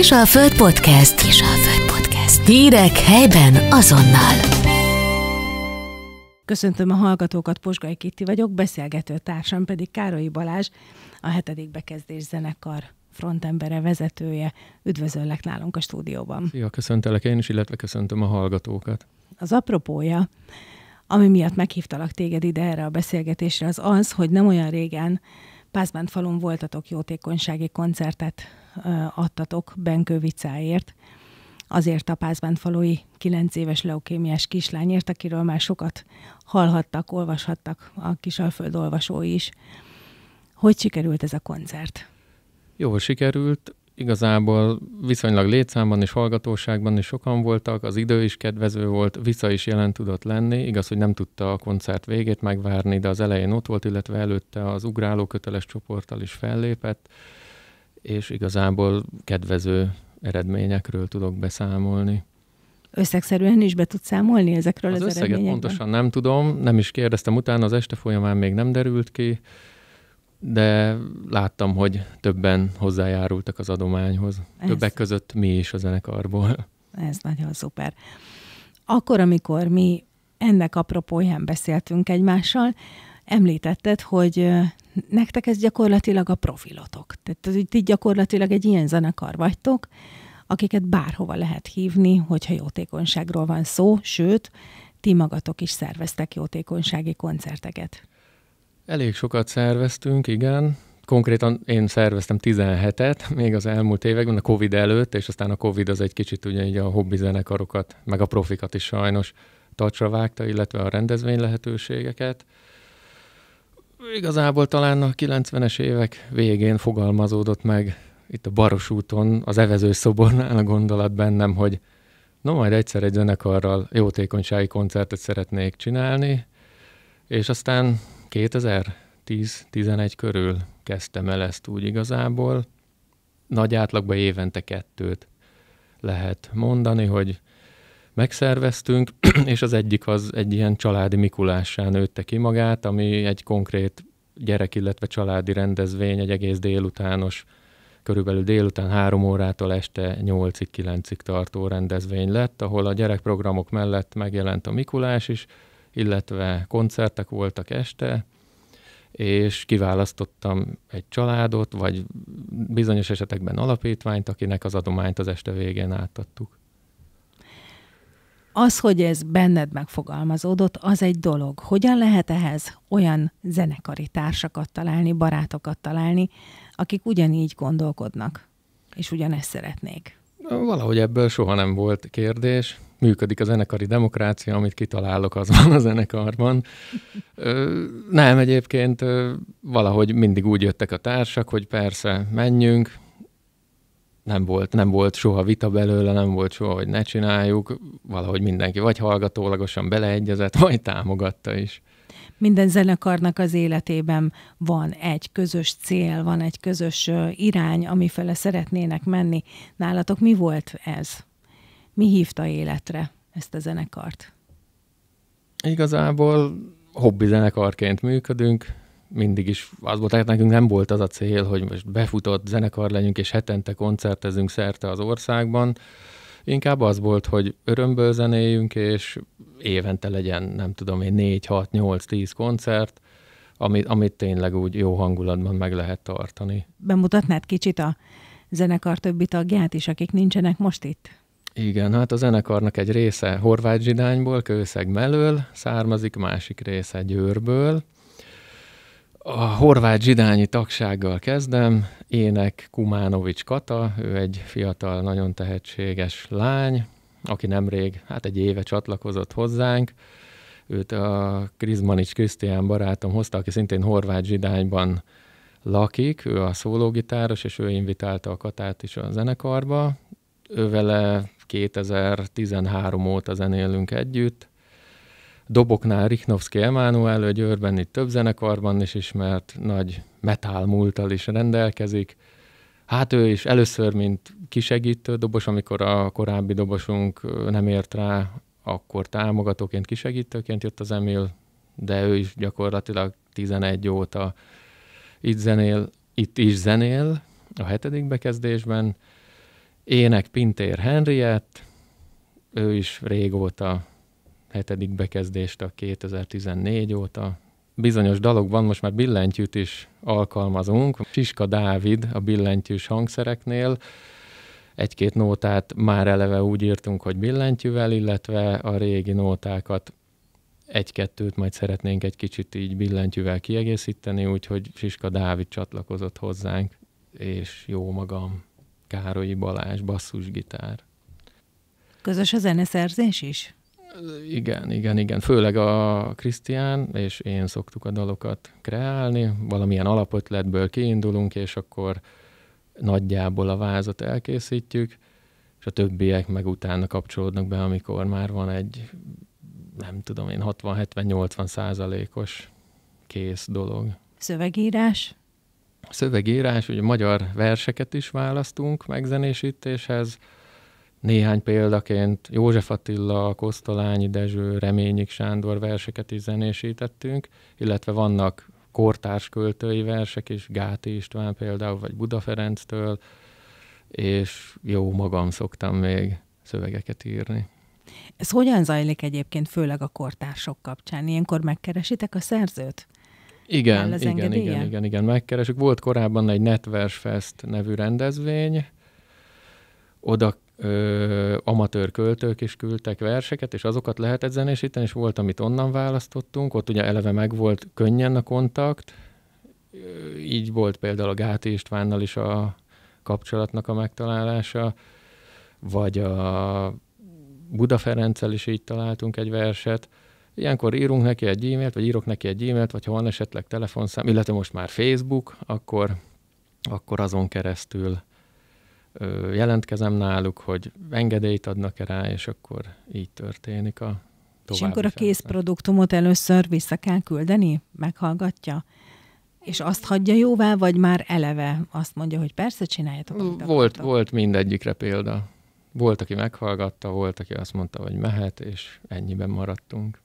a Föld Podcast. a Föld Podcast. Hírek helyben azonnal. Köszöntöm a hallgatókat, Posgai Kitti vagyok, beszélgető társam pedig Károly Balázs, a hetedik bekezdés zenekar frontembere, vezetője. Üdvözöllek nálunk a stúdióban. Szia, köszöntelek én is, illetve köszöntöm a hallgatókat. Az apropója, ami miatt meghívtalak téged ide erre a beszélgetésre, az az, hogy nem olyan régen Pászbánt falun voltatok jótékonysági koncertet adtatok Benkő viccáért, azért a Pászbánfalói 9 éves leukémiás kislányért, akiről már sokat hallhattak, olvashattak a kisalföld olvasói is. Hogy sikerült ez a koncert? Jól sikerült, igazából viszonylag létszámban és hallgatóságban is sokan voltak, az idő is kedvező volt, vissza is jelen tudott lenni, igaz, hogy nem tudta a koncert végét megvárni, de az elején ott volt, illetve előtte az ugráló köteles csoporttal is fellépett, és igazából kedvező eredményekről tudok beszámolni. Összegszerűen is be tudsz számolni ezekről az, az összeget pontosan nem tudom, nem is kérdeztem utána, az este folyamán még nem derült ki, de láttam, hogy többen hozzájárultak az adományhoz. Ez. Többek között mi is a zenekarból. Ez nagyon szuper. Akkor, amikor mi ennek apropóján beszéltünk egymással, említetted, hogy nektek ez gyakorlatilag a profilotok. Tehát ti gyakorlatilag egy ilyen zenekar vagytok, akiket bárhova lehet hívni, hogyha jótékonyságról van szó, sőt, ti magatok is szerveztek jótékonysági koncerteket. Elég sokat szerveztünk, igen. Konkrétan én szerveztem 17-et még az elmúlt években, a Covid előtt, és aztán a Covid az egy kicsit ugye így a hobbi zenekarokat, meg a profikat is sajnos tacsra vágta, illetve a rendezvény lehetőségeket igazából talán a 90-es évek végén fogalmazódott meg itt a Baros úton, az szobornál a gondolat bennem, hogy na majd egyszer egy zenekarral jótékonysági koncertet szeretnék csinálni, és aztán 2010-11 körül kezdtem el ezt úgy igazából. Nagy átlagban évente kettőt lehet mondani, hogy megszerveztünk, és az egyik az egy ilyen családi Mikulássá nőtte ki magát, ami egy konkrét gyerek, illetve családi rendezvény, egy egész délutános, körülbelül délután három órától este 8-ig, 9-ig tartó rendezvény lett, ahol a gyerekprogramok mellett megjelent a Mikulás is, illetve koncertek voltak este, és kiválasztottam egy családot, vagy bizonyos esetekben alapítványt, akinek az adományt az este végén átadtuk. Az, hogy ez benned megfogalmazódott, az egy dolog. Hogyan lehet ehhez olyan zenekari társakat találni, barátokat találni, akik ugyanígy gondolkodnak, és ugyanezt szeretnék? Valahogy ebből soha nem volt kérdés. Működik a zenekari demokrácia, amit kitalálok azon a zenekarban. nem, egyébként valahogy mindig úgy jöttek a társak, hogy persze, menjünk, nem volt, nem volt soha vita belőle, nem volt soha, hogy ne csináljuk, valahogy mindenki vagy hallgatólagosan beleegyezett, vagy támogatta is. Minden zenekarnak az életében van egy közös cél, van egy közös irány, amifele szeretnének menni. Nálatok mi volt ez? Mi hívta életre ezt a zenekart? Igazából hobbi zenekarként működünk, mindig is az volt, tehát nekünk nem volt az a cél, hogy most befutott zenekar legyünk, és hetente koncertezünk szerte az országban. Inkább az volt, hogy örömből zenéljünk, és évente legyen, nem tudom én, 4, 6, 8, 10 koncert, amit, amit tényleg úgy jó hangulatban meg lehet tartani. Bemutatnád kicsit a zenekar többi tagját is, akik nincsenek most itt? Igen, hát a zenekarnak egy része Horváth Zsidányból, Kőszeg melől származik, másik része Győrből, a horvát zsidányi tagsággal kezdem. Ének Kumánovics Kata, ő egy fiatal, nagyon tehetséges lány, aki nemrég, hát egy éve csatlakozott hozzánk. Őt a Krizmanics Krisztián barátom hozta, aki szintén horvát zsidányban lakik, ő a szólógitáros, és ő invitálta a Katát is a zenekarba. Ő vele 2013 óta zenélünk együtt, doboknál Richnovszki Emanuel hogy Őrben itt több zenekarban is ismert, nagy metal múltal is rendelkezik. Hát ő is először, mint kisegítő dobos, amikor a korábbi dobosunk nem ért rá, akkor támogatóként, kisegítőként jött az Emil, de ő is gyakorlatilag 11 óta itt zenél, itt is zenél, a hetedik bekezdésben. Ének Pintér Henriett, ő is régóta hetedik bekezdést a 2014 óta. Bizonyos dalokban most már billentyűt is alkalmazunk. Siska Dávid a billentyűs hangszereknél egy-két nótát már eleve úgy írtunk, hogy billentyűvel, illetve a régi nótákat egy-kettőt majd szeretnénk egy kicsit így billentyűvel kiegészíteni, úgyhogy Siska Dávid csatlakozott hozzánk, és jó magam, Károlyi Balázs, basszusgitár. Közös a zeneszerzés is? Igen, igen, igen. Főleg a Krisztián és én szoktuk a dalokat kreálni, valamilyen alapötletből kiindulunk, és akkor nagyjából a vázat elkészítjük, és a többiek meg utána kapcsolódnak be, amikor már van egy, nem tudom én, 60-70-80 százalékos kész dolog. Szövegírás? Szövegírás, ugye magyar verseket is választunk megzenésítéshez, néhány példaként József Attila, Kosztolányi Dezső, Reményik Sándor verseket is zenésítettünk, illetve vannak kortárs költői versek is, Gáti István például, vagy Buda Ferenctől, és jó magam szoktam még szövegeket írni. Ez hogyan zajlik egyébként, főleg a kortársok kapcsán? Ilyenkor megkeresitek a szerzőt? Igen, igen, igen, igen, igen, Megkeresik. Volt korábban egy Netvers Fest nevű rendezvény, oda ö, amatőr költők is küldtek verseket, és azokat lehetett zenésíteni, és volt, amit onnan választottunk, ott ugye eleve meg volt könnyen a kontakt, így volt például a Gáti Istvánnal is a kapcsolatnak a megtalálása, vagy a Buda Ferenccel is így találtunk egy verset. Ilyenkor írunk neki egy e-mailt, vagy írok neki egy e-mailt, vagy ha van esetleg telefonszám, illetve most már Facebook, akkor, akkor azon keresztül jelentkezem náluk, hogy engedélyt adnak-e rá, és akkor így történik a további. és akkor a készproduktumot először vissza kell küldeni? Meghallgatja? És azt hagyja jóvá, vagy már eleve azt mondja, hogy persze csináljátok? Amit volt, volt mindegyikre példa. Volt, aki meghallgatta, volt, aki azt mondta, hogy mehet, és ennyiben maradtunk.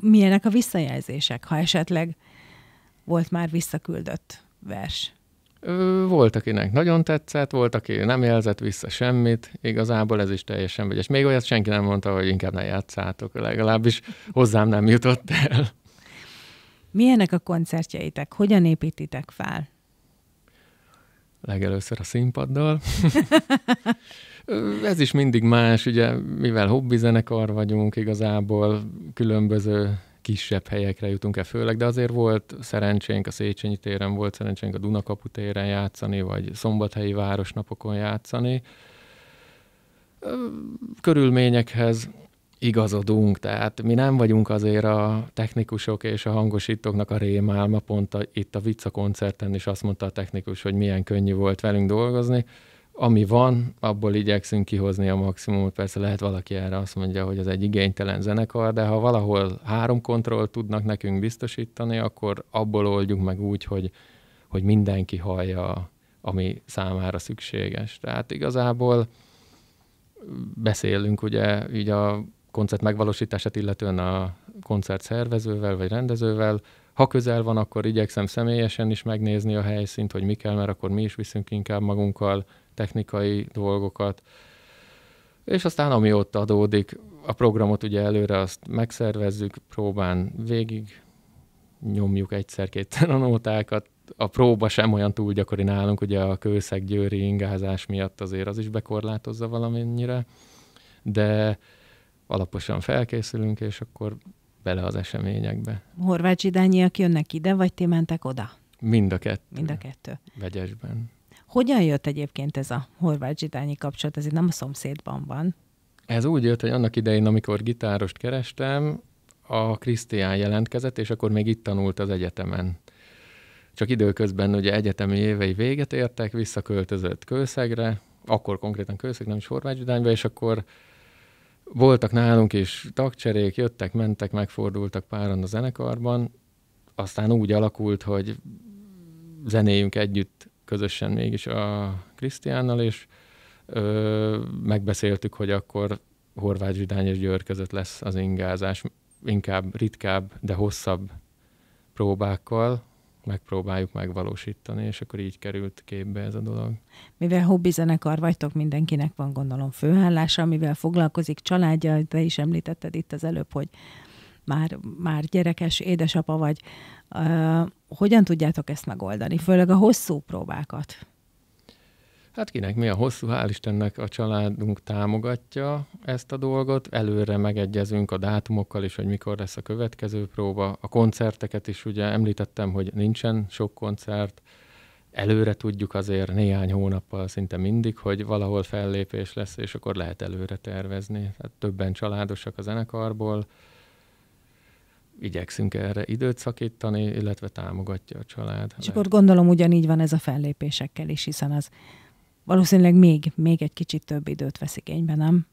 Milyenek a visszajelzések, ha esetleg volt már visszaküldött vers? Volt, akinek nagyon tetszett, volt, aki nem jelzett vissza semmit, igazából ez is teljesen vegyes. Még olyat senki nem mondta, hogy inkább ne játszátok, legalábbis hozzám nem jutott el. Milyenek a koncertjeitek? Hogyan építitek fel? Legelőször a színpaddal. ez is mindig más, ugye, mivel hobbizenekar vagyunk, igazából különböző kisebb helyekre jutunk-e főleg, de azért volt szerencsénk a Széchenyi téren, volt szerencsénk a Dunakapu téren játszani, vagy szombathelyi városnapokon játszani. Körülményekhez igazodunk, tehát mi nem vagyunk azért a technikusok és a hangosítóknak a rémálma, pont a, itt a Vicca koncerten is azt mondta a technikus, hogy milyen könnyű volt velünk dolgozni, ami van, abból igyekszünk kihozni a maximumot. Persze lehet valaki erre azt mondja, hogy ez egy igénytelen zenekar, de ha valahol három kontroll tudnak nekünk biztosítani, akkor abból oldjuk meg úgy, hogy, hogy mindenki hallja, ami számára szükséges. Tehát igazából beszélünk ugye így a koncert megvalósítását illetően a koncert szervezővel vagy rendezővel, ha közel van, akkor igyekszem személyesen is megnézni a helyszínt, hogy mi kell, mert akkor mi is viszünk inkább magunkkal technikai dolgokat, és aztán ami ott adódik, a programot ugye előre azt megszervezzük, próbán végig nyomjuk egyszer-kétszer a nótákat, a próba sem olyan túl gyakori nálunk, ugye a kőszeg győri ingázás miatt azért az is bekorlátozza valamennyire, de alaposan felkészülünk, és akkor bele az eseményekbe. Horváth Zsidányiak jönnek ide, vagy ti mentek oda? Mind a kettő. Mind a kettő. Vegyesben. Hogyan jött egyébként ez a horvát zsidányi kapcsolat? Ez itt nem a szomszédban van. Ez úgy jött, hogy annak idején, amikor gitárost kerestem, a Krisztián jelentkezett, és akkor még itt tanult az egyetemen. Csak időközben ugye egyetemi évei véget értek, visszaköltözött Kőszegre, akkor konkrétan Kőszeg, nem is Horváthzsidányba, és akkor voltak nálunk is tagcserék, jöttek, mentek, megfordultak páran a zenekarban, aztán úgy alakult, hogy zenéjünk együtt közösen mégis a Krisztiánnal, és ö, megbeszéltük, hogy akkor Horváth Zsidány és Győr között lesz az ingázás, inkább ritkább, de hosszabb próbákkal, megpróbáljuk megvalósítani, és akkor így került képbe ez a dolog. Mivel hobbi zenekar vagytok, mindenkinek van gondolom főállása, amivel foglalkozik családja, de is említetted itt az előbb, hogy már, már gyerekes édesapa vagy, uh, hogyan tudjátok ezt megoldani, főleg a hosszú próbákat? Hát kinek mi a hosszú, hál' Istennek a családunk támogatja ezt a dolgot, előre megegyezünk a dátumokkal is, hogy mikor lesz a következő próba. A koncerteket is ugye említettem, hogy nincsen sok koncert, előre tudjuk azért néhány hónappal szinte mindig, hogy valahol fellépés lesz, és akkor lehet előre tervezni. Tehát többen családosak a zenekarból, igyekszünk erre időt szakítani, illetve támogatja a család. És akkor gondolom ugyanígy van ez a fellépésekkel is, hiszen az valószínűleg még, még egy kicsit több időt vesz igénybe, nem?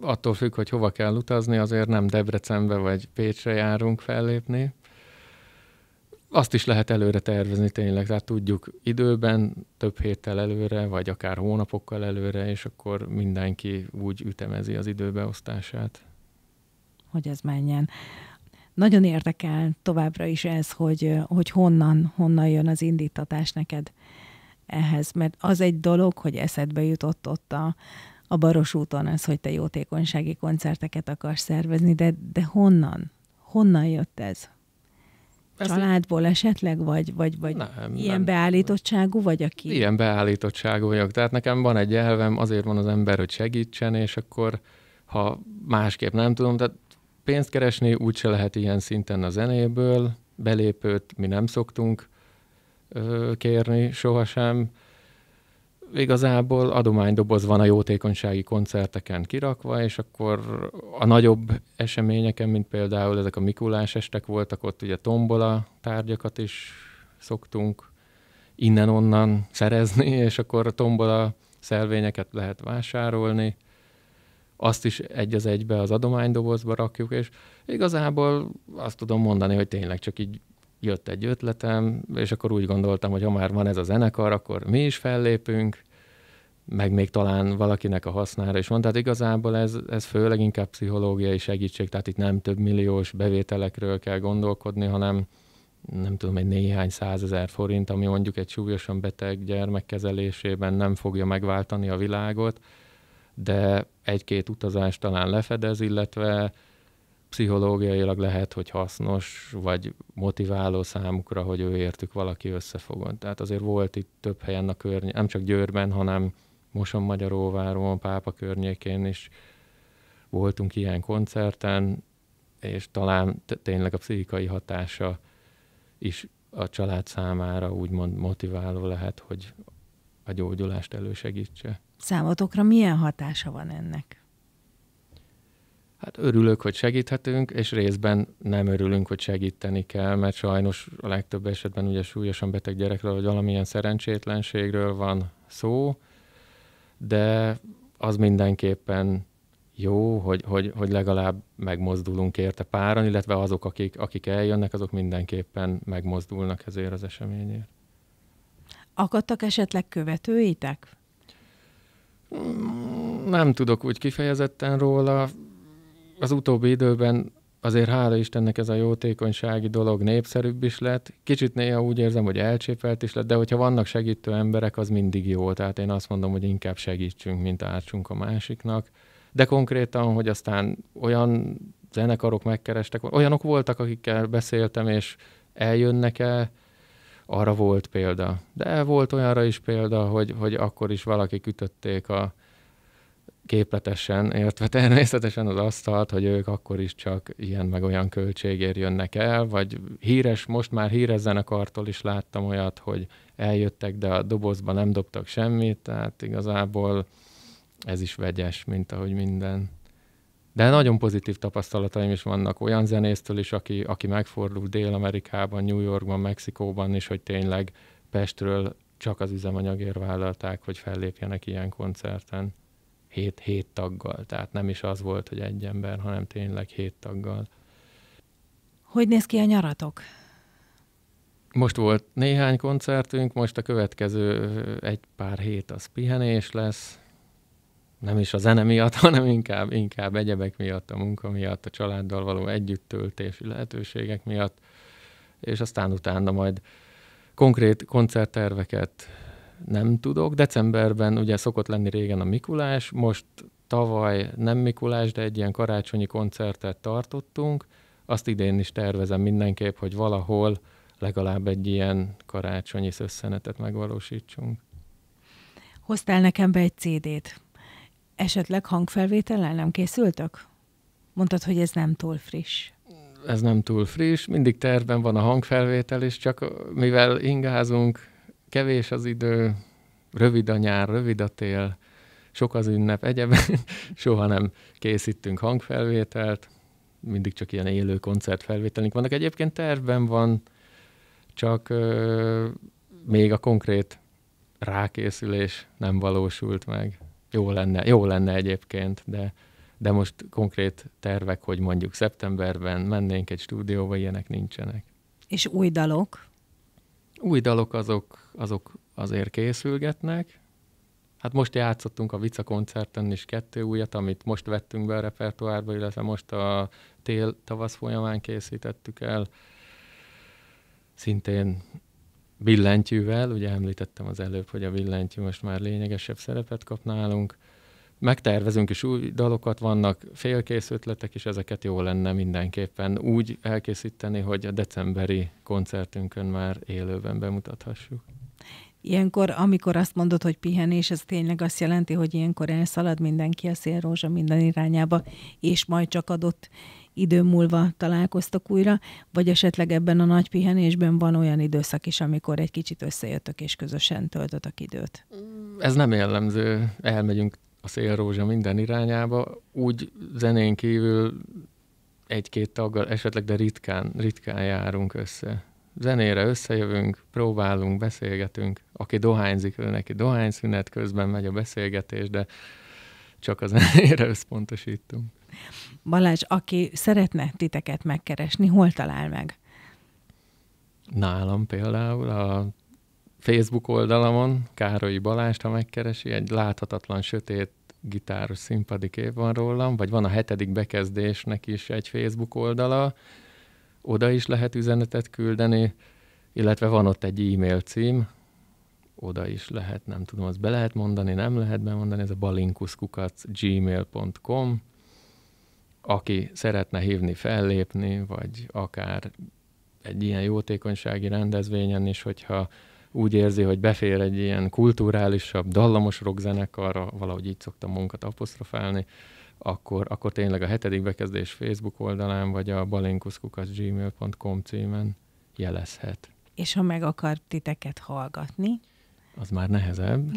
Attól függ, hogy hova kell utazni, azért nem Debrecenbe vagy Pécsre járunk fellépni. Azt is lehet előre tervezni tényleg, tehát tudjuk időben, több héttel előre, vagy akár hónapokkal előre, és akkor mindenki úgy ütemezi az időbeosztását. Hogy ez menjen. Nagyon érdekel továbbra is ez, hogy, hogy honnan, honnan jön az indítatás neked ehhez, mert az egy dolog, hogy eszedbe jutott ott a, a Baros úton az, hogy te jótékonysági koncerteket akarsz szervezni, de, de honnan? Honnan jött ez? Családból esetleg, vagy, vagy, vagy nem, ilyen nem. beállítottságú vagy aki? Ilyen beállítottságú vagyok. Tehát nekem van egy elvem, azért van az ember, hogy segítsen, és akkor ha másképp nem tudom, tehát pénzt keresni úgyse lehet ilyen szinten a zenéből, belépőt mi nem szoktunk ö, kérni sohasem. Igazából adománydoboz van a jótékonysági koncerteken kirakva, és akkor a nagyobb eseményeken, mint például ezek a Mikulás estek voltak, ott ugye tombola tárgyakat is szoktunk innen-onnan szerezni, és akkor a tombola szelvényeket lehet vásárolni azt is egy az egybe az adománydobozba rakjuk, és igazából azt tudom mondani, hogy tényleg csak így jött egy ötletem, és akkor úgy gondoltam, hogy ha már van ez a zenekar, akkor mi is fellépünk, meg még talán valakinek a hasznára is van. Tehát igazából ez, ez főleg inkább pszichológiai segítség, tehát itt nem több milliós bevételekről kell gondolkodni, hanem nem tudom, egy néhány százezer forint, ami mondjuk egy súlyosan beteg gyermek kezelésében nem fogja megváltani a világot, de egy-két utazást talán lefedez, illetve pszichológiailag lehet, hogy hasznos, vagy motiváló számukra, hogy ő értük valaki összefogott. Tehát azért volt itt több helyen a környék, nem csak Győrben, hanem Moson Magyaróváron, Pápa környékén is voltunk ilyen koncerten, és talán tényleg a pszichikai hatása is a család számára úgymond motiváló lehet, hogy a gyógyulást elősegítse. Számotokra milyen hatása van ennek? Hát örülök, hogy segíthetünk, és részben nem örülünk, hogy segíteni kell, mert sajnos a legtöbb esetben ugye súlyosan beteg gyerekről, vagy valamilyen szerencsétlenségről van szó, de az mindenképpen jó, hogy, hogy, hogy legalább megmozdulunk érte páran, illetve azok, akik, akik eljönnek, azok mindenképpen megmozdulnak ezért az eseményért. Akadtak esetleg követőitek? Mm, nem tudok úgy kifejezetten róla. Az utóbbi időben azért hála Istennek ez a jótékonysági dolog népszerűbb is lett. Kicsit néha úgy érzem, hogy elcsépelt is lett, de hogyha vannak segítő emberek, az mindig jó. Tehát én azt mondom, hogy inkább segítsünk, mint ártsunk a másiknak. De konkrétan, hogy aztán olyan zenekarok megkerestek, olyanok voltak, akikkel beszéltem, és eljönnek el arra volt példa. De volt olyanra is példa, hogy, hogy akkor is valaki ütötték a képletesen, értve természetesen az asztalt, hogy ők akkor is csak ilyen meg olyan költségért jönnek el, vagy híres, most már híres zenekartól is láttam olyat, hogy eljöttek, de a dobozban nem dobtak semmit, tehát igazából ez is vegyes, mint ahogy minden. De nagyon pozitív tapasztalataim is vannak olyan zenésztől is, aki, aki megfordul Dél-Amerikában, New Yorkban, Mexikóban is, hogy tényleg Pestről csak az üzemanyagért vállalták, hogy fellépjenek ilyen koncerten. Hét, hét taggal, tehát nem is az volt, hogy egy ember, hanem tényleg hét taggal. Hogy néz ki a nyaratok? Most volt néhány koncertünk, most a következő egy pár hét az pihenés lesz, nem is a zene miatt, hanem inkább, inkább egyebek miatt, a munka miatt, a családdal való együttöltési lehetőségek miatt, és aztán utána majd konkrét koncertterveket nem tudok. Decemberben ugye szokott lenni régen a Mikulás, most tavaly nem Mikulás, de egy ilyen karácsonyi koncertet tartottunk. Azt idén is tervezem mindenképp, hogy valahol legalább egy ilyen karácsonyi szösszenetet megvalósítsunk. Hoztál nekem be egy CD-t. Esetleg hangfelvétellel nem készültök? Mondtad, hogy ez nem túl friss. Ez nem túl friss, mindig tervben van a hangfelvétel, és csak mivel ingázunk, kevés az idő, rövid a nyár, rövid a tél, sok az ünnep, egyebben soha nem készítünk hangfelvételt, mindig csak ilyen élő koncertfelvételünk vannak. Egyébként tervben van, csak ö, még a konkrét rákészülés nem valósult meg. Jó lenne, jó lenne egyébként, de, de most konkrét tervek, hogy mondjuk szeptemberben mennénk egy stúdióba, ilyenek nincsenek. És új dalok? Új dalok azok, azok azért készülgetnek. Hát most játszottunk a Vica koncerten is kettő újat, amit most vettünk be a repertoárba, illetve most a tél-tavasz folyamán készítettük el. Szintén billentyűvel, ugye említettem az előbb, hogy a billentyű most már lényegesebb szerepet kap nálunk, megtervezünk is új dalokat, vannak félkész ötletek, és ezeket jó lenne mindenképpen úgy elkészíteni, hogy a decemberi koncertünkön már élőben bemutathassuk. Ilyenkor, amikor azt mondod, hogy pihenés, ez tényleg azt jelenti, hogy ilyenkor elszalad mindenki a szélrózsa minden irányába, és majd csak adott idő múlva találkoztok újra, vagy esetleg ebben a nagy pihenésben van olyan időszak is, amikor egy kicsit összejöttök és közösen töltötök időt? Mm. Ez nem jellemző. Elmegyünk a szélrózsa minden irányába. Úgy zenén kívül egy-két taggal esetleg, de ritkán, ritkán járunk össze. Zenére összejövünk, próbálunk, beszélgetünk. Aki dohányzik, ő neki dohányszünet, közben megy a beszélgetés, de csak az zenére összpontosítunk. Balázs, aki szeretne titeket megkeresni, hol talál meg? Nálam például a Facebook oldalamon Károlyi Balást, ha megkeresi, egy láthatatlan sötét gitáros színpadi kép van rólam, vagy van a hetedik bekezdésnek is egy Facebook oldala, oda is lehet üzenetet küldeni, illetve van ott egy e-mail cím, oda is lehet, nem tudom, azt be lehet mondani, nem lehet bemondani, ez a balinkuszkukac gmail.com, aki szeretne hívni, fellépni, vagy akár egy ilyen jótékonysági rendezvényen is, hogyha úgy érzi, hogy befér egy ilyen kulturálisabb, dallamos rockzenekarra, valahogy így szoktam munkat apostrofálni, akkor, akkor tényleg a hetedik bekezdés Facebook oldalán, vagy a balinkuszkukasgmail.com címen jelezhet. És ha meg akar titeket hallgatni, az már nehezebb.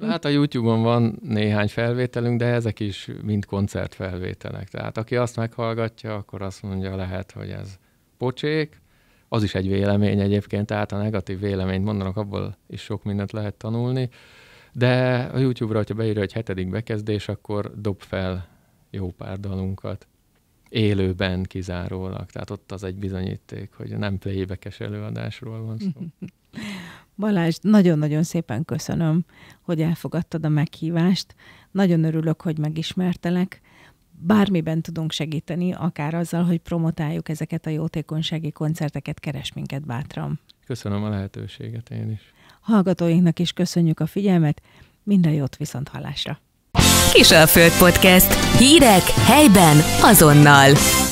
Hát a YouTube-on van néhány felvételünk, de ezek is mind koncertfelvételek. Tehát aki azt meghallgatja, akkor azt mondja lehet, hogy ez pocsék. Az is egy vélemény egyébként, tehát a negatív véleményt mondanak, abból is sok mindent lehet tanulni. De a YouTube-ra, ha beírja egy hetedik bekezdés, akkor dob fel jó pár dalunkat. Élőben kizárólag. Tehát ott az egy bizonyíték, hogy nem playbekes előadásról van szó. Balázs, nagyon-nagyon szépen köszönöm, hogy elfogadtad a meghívást. Nagyon örülök, hogy megismertelek. Bármiben tudunk segíteni, akár azzal, hogy promotáljuk ezeket a jótékonysági koncerteket, keres minket bátran. Köszönöm a lehetőséget én is. Hallgatóinknak is köszönjük a figyelmet, minden jót viszont hallásra. Föld Podcast. Hírek helyben azonnal.